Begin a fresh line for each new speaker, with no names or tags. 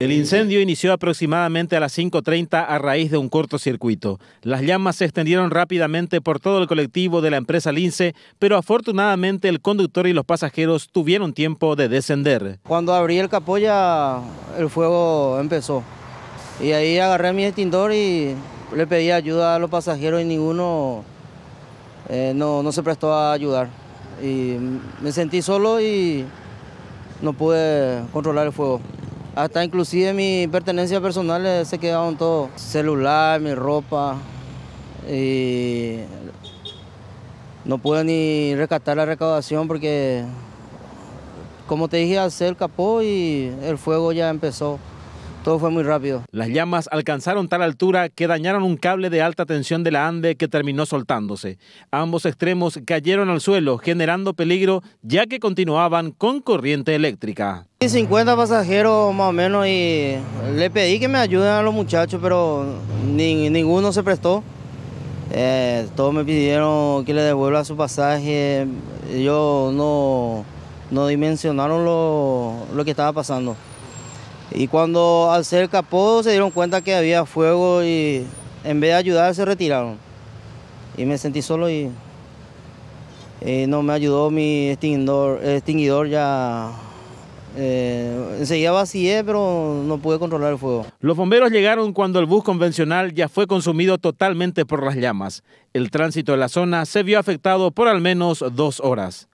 El incendio inició aproximadamente a las 5.30 a raíz de un cortocircuito. Las llamas se extendieron rápidamente por todo el colectivo de la empresa Lince, pero afortunadamente el conductor y los pasajeros tuvieron tiempo de descender.
Cuando abrí el capó el fuego empezó. Y ahí agarré mi extintor y le pedí ayuda a los pasajeros y ninguno eh, no, no se prestó a ayudar. Y me sentí solo y no pude controlar el fuego. Hasta inclusive mis pertenencias personales eh, se quedaron todo. Celular, mi ropa. no pude ni rescatar la recaudación porque, como te dije, al el capó y el fuego ya empezó. Todo fue muy rápido.
Las llamas alcanzaron tal altura que dañaron un cable de alta tensión de la Ande que terminó soltándose. Ambos extremos cayeron al suelo, generando peligro ya que continuaban con corriente eléctrica.
50 pasajeros más o menos y le pedí que me ayuden a los muchachos, pero ninguno se prestó. Eh, todos me pidieron que le devuelva su pasaje. Ellos no, dimensionaron lo, lo que estaba pasando. Y cuando al ser capó se dieron cuenta que había fuego y en vez de ayudar se retiraron. Y me sentí solo y, no me ayudó mi extinguidor, extinguidor ya eh, enseguida vacié, pero no pude controlar el fuego.
Los bomberos llegaron cuando el bus convencional ya fue consumido totalmente por las llamas. El tránsito de la zona se vio afectado por al menos dos horas.